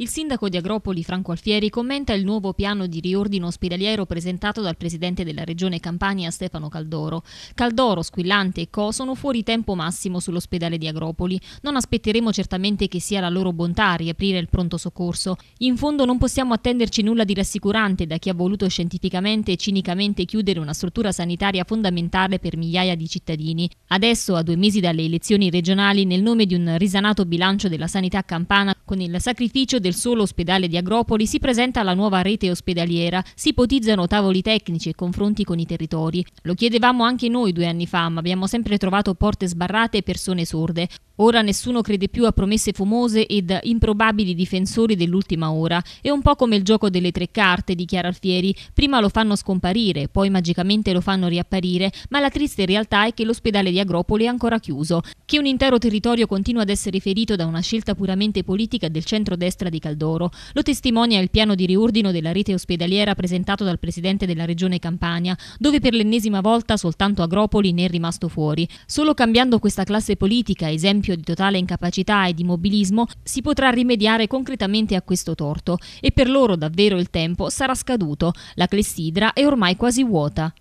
Il sindaco di Agropoli Franco Alfieri commenta il nuovo piano di riordino ospedaliero presentato dal presidente della regione Campania Stefano Caldoro. Caldoro, Squillante e Co sono fuori tempo massimo sull'ospedale di Agropoli. Non aspetteremo certamente che sia la loro bontà a riaprire il pronto soccorso. In fondo non possiamo attenderci nulla di rassicurante da chi ha voluto scientificamente e cinicamente chiudere una struttura sanitaria fondamentale per migliaia di cittadini. Adesso, a due mesi dalle elezioni regionali, nel nome di un risanato bilancio della sanità campana, con il sacrificio del solo ospedale di Agropoli si presenta la nuova rete ospedaliera, si ipotizzano tavoli tecnici e confronti con i territori. Lo chiedevamo anche noi due anni fa, ma abbiamo sempre trovato porte sbarrate e persone sorde. Ora nessuno crede più a promesse fumose ed improbabili difensori dell'ultima ora. È un po' come il gioco delle tre carte, dichiara Alfieri. Prima lo fanno scomparire, poi magicamente lo fanno riapparire, ma la triste realtà è che l'ospedale di Agropoli è ancora chiuso, che un intero territorio continua ad essere ferito da una scelta puramente politica del centro-destra di Caldoro. Lo testimonia il piano di riordino della rete ospedaliera presentato dal presidente della regione Campania, dove per l'ennesima volta soltanto Agropoli ne è rimasto fuori. Solo cambiando questa classe politica, esempio esempio di totale incapacità e di mobilismo, si potrà rimediare concretamente a questo torto e per loro davvero il tempo sarà scaduto, la clessidra è ormai quasi vuota.